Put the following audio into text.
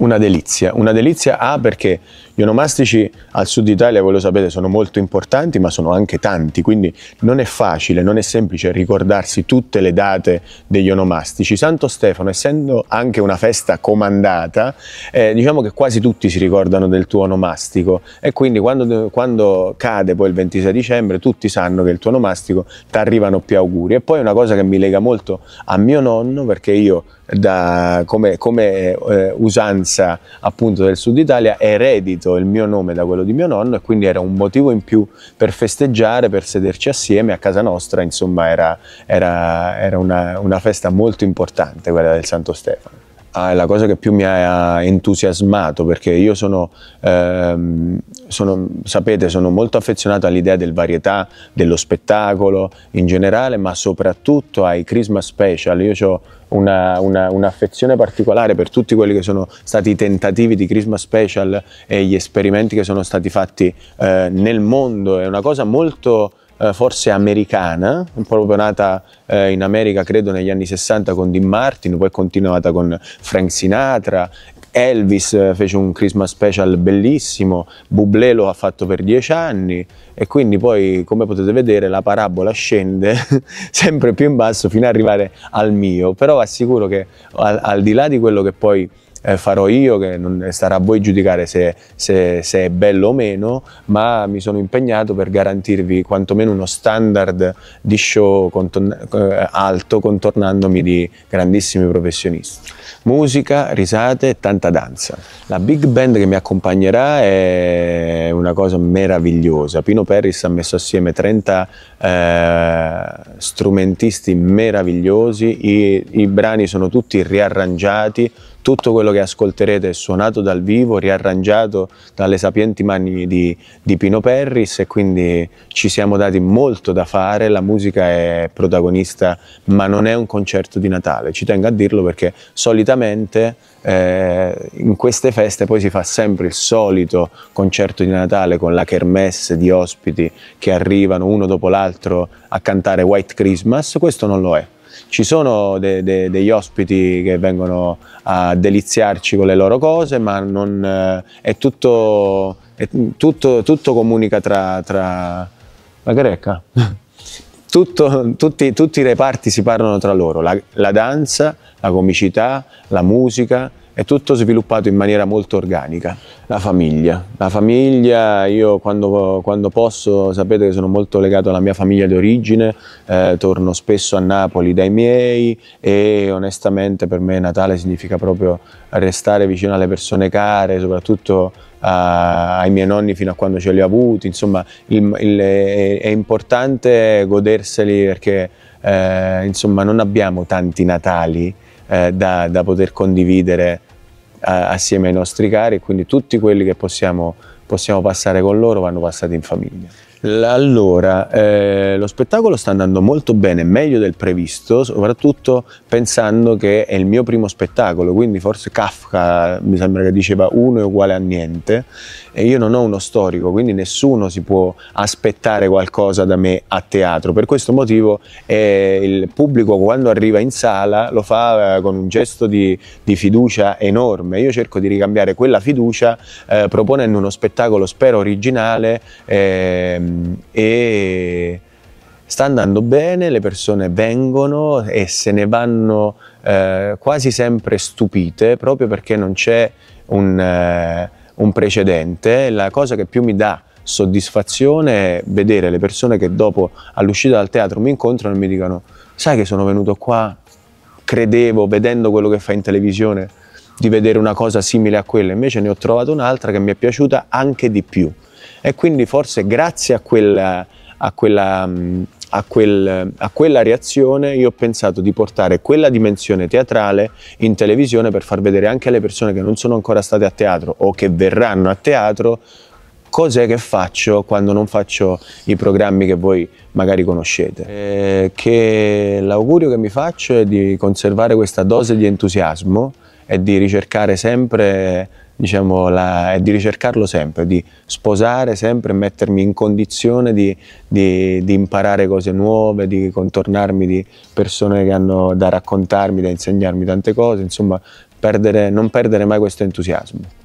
una delizia. Una delizia A perché gli onomastici al sud Italia, voi lo sapete, sono molto importanti, ma sono anche tanti, quindi non è facile, non è semplice ricordarsi tutte le date degli onomastici. Santo Stefano, essendo anche una festa comandata, eh, diciamo che quasi tutti si ricordano del tuo onomastico e quindi quando, quando cade poi il 26 dicembre tutti sanno che il tuo onomastico ti arrivano più auguri. E poi una cosa che mi lega molto a mio nonno, perché io da, come, come eh, usanza provenienza appunto del sud Italia eredito il mio nome da quello di mio nonno e quindi era un motivo in più per festeggiare, per sederci assieme a casa nostra, insomma era, era, era una, una festa molto importante quella del Santo Stefano. Ah, è la cosa che più mi ha entusiasmato perché io sono, ehm, sono sapete, sono molto affezionato all'idea del varietà, dello spettacolo in generale, ma soprattutto ai Christmas special. Io ho un'affezione una, un particolare per tutti quelli che sono stati i tentativi di Christmas special e gli esperimenti che sono stati fatti eh, nel mondo. È una cosa molto eh, forse americana, proprio nata eh, in America credo negli anni 60 con Dean Martin, poi continuata con Frank Sinatra, Elvis eh, fece un Christmas special bellissimo, Bublé lo ha fatto per dieci anni e quindi poi come potete vedere la parabola scende sempre più in basso fino ad arrivare al mio, però assicuro che al, al di là di quello che poi eh, farò io, che non eh, starà a voi giudicare se, se, se, è bello o meno, ma mi sono impegnato per garantirvi quantomeno uno standard di show contorn eh, alto, contornandomi di grandissimi professionisti. Musica, risate e tanta danza. La big band che mi accompagnerà è una cosa meravigliosa. Pino Perris ha messo assieme 30 eh, strumentisti meravigliosi, I, i brani sono tutti riarrangiati, tutto quello che ascolterete è suonato dal vivo, riarrangiato dalle sapienti mani di, di, Pino Perris e quindi ci siamo dati molto da fare, la musica è protagonista ma non è un concerto di Natale, ci tengo a dirlo perché solitamente eh, in queste feste poi si fa sempre il solito concerto di Natale con la kermesse di ospiti che arrivano uno dopo l'altro a cantare White Christmas, questo non lo è. Ci sono de, de, degli ospiti che vengono a deliziarci con le loro cose, ma non, eh, è, tutto, è tutto, tutto, comunica tra, tra la greca. Tutto, tutti, tutti, i reparti si parlano tra loro, la, la danza, la comicità, la musica, è tutto sviluppato in maniera molto organica. La famiglia, la famiglia, io quando, quando posso, sapete che sono molto legato alla mia famiglia d'origine, eh, torno spesso a Napoli dai miei e onestamente per me Natale significa proprio restare vicino alle persone care, soprattutto a, ai miei nonni fino a quando ce li ho avuti, insomma il, il, è, è importante goderseli perché eh, insomma non abbiamo tanti Natali eh, da, da, poter condividere assieme ai nostri cari, quindi tutti quelli che possiamo, possiamo passare con loro vanno passati in famiglia. Allora, eh, lo spettacolo sta andando molto bene, meglio del previsto, soprattutto pensando che è il mio primo spettacolo, quindi forse Kafka mi sembra che diceva uno è uguale a niente e io non ho uno storico, quindi nessuno si può aspettare qualcosa da me a teatro. Per questo motivo eh, il pubblico quando arriva in sala lo fa eh, con un gesto di, di, fiducia enorme. Io cerco di ricambiare quella fiducia eh, proponendo uno spettacolo, spero, originale ehm, Ehm, e sta andando bene, le persone vengono e se ne vanno eh, quasi sempre stupite proprio perché non c'è un, eh, un, precedente. La cosa che più mi dà soddisfazione è vedere le persone che dopo all'uscita dal teatro mi incontrano e mi dicono sai che sono venuto qua, credevo vedendo quello che fa in televisione di vedere una cosa simile a quella, invece ne ho trovato un'altra che mi è piaciuta anche di più. E quindi forse grazie a quella, a quella, mm, a quel, a quella reazione io ho pensato di portare quella dimensione teatrale in televisione per far vedere anche alle persone che non sono ancora state a teatro o che verranno a teatro cos'è che faccio quando non faccio i programmi che voi magari conoscete. E eh, che l'augurio che mi faccio è di conservare questa dose di entusiasmo e di ricercare sempre diciamo, la, di ricercarlo sempre, di sposare sempre mettermi in condizione di, di, di, imparare cose nuove, di contornarmi di persone che hanno da raccontarmi, da insegnarmi tante cose, insomma perdere, non perdere mai questo entusiasmo.